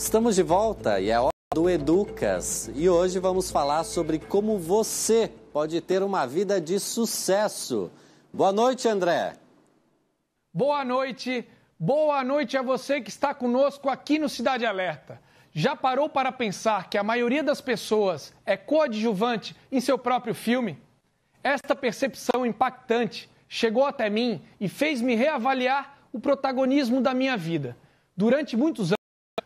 Estamos de volta e é hora do Educas. E hoje vamos falar sobre como você pode ter uma vida de sucesso. Boa noite, André. Boa noite. Boa noite a você que está conosco aqui no Cidade Alerta. Já parou para pensar que a maioria das pessoas é coadjuvante em seu próprio filme? Esta percepção impactante chegou até mim e fez-me reavaliar o protagonismo da minha vida. Durante muitos anos,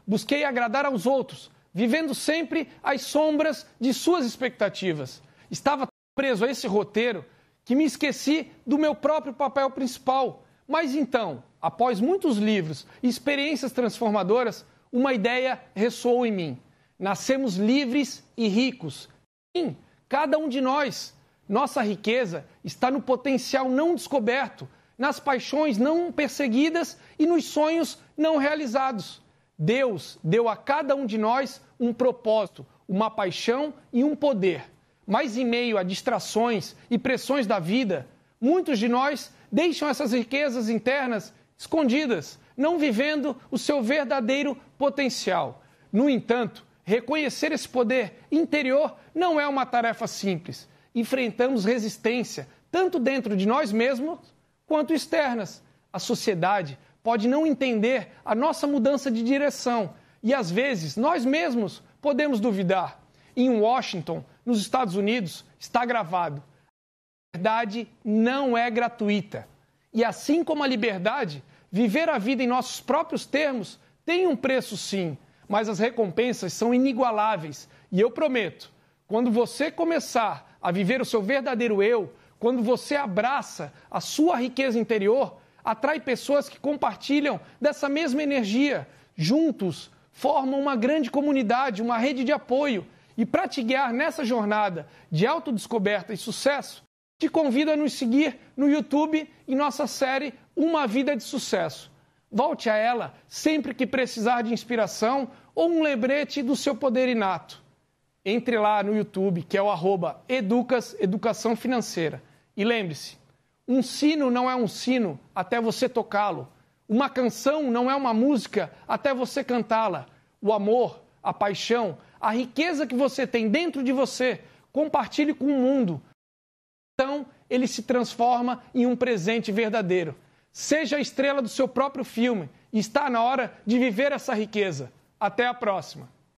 busquei agradar aos outros, vivendo sempre às sombras de suas expectativas. Estava preso a esse roteiro que me esqueci do meu próprio papel principal. Mas então, após muitos livros e experiências transformadoras, uma ideia ressoou em mim. Nascemos livres e ricos. Sim, cada um de nós. Nossa riqueza está no potencial não descoberto, nas paixões não perseguidas e nos sonhos não realizados. Deus deu a cada um de nós um propósito, uma paixão e um poder. Mas em meio a distrações e pressões da vida, muitos de nós deixam essas riquezas internas escondidas, não vivendo o seu verdadeiro potencial. No entanto, reconhecer esse poder interior não é uma tarefa simples. Enfrentamos resistência, tanto dentro de nós mesmos quanto externas. A sociedade, pode não entender a nossa mudança de direção e, às vezes, nós mesmos podemos duvidar. Em Washington, nos Estados Unidos, está gravado: a liberdade não é gratuita. E assim como a liberdade, viver a vida em nossos próprios termos tem um preço, sim, mas as recompensas são inigualáveis. E eu prometo, quando você começar a viver o seu verdadeiro eu, quando você abraça a sua riqueza interior, atrai pessoas que compartilham dessa mesma energia. Juntos, formam uma grande comunidade, uma rede de apoio. E para te guiar nessa jornada de autodescoberta e sucesso, te convido a nos seguir no YouTube em nossa série Uma Vida de Sucesso. Volte a ela sempre que precisar de inspiração ou um lembrete do seu poder inato. Entre lá no YouTube, que é o arroba Educas Educação Financeira. E lembre-se, um sino não é um sino até você tocá-lo. Uma canção não é uma música até você cantá-la. O amor, a paixão, a riqueza que você tem dentro de você, compartilhe com o mundo. Então, ele se transforma em um presente verdadeiro. Seja a estrela do seu próprio filme. Está na hora de viver essa riqueza. Até a próxima!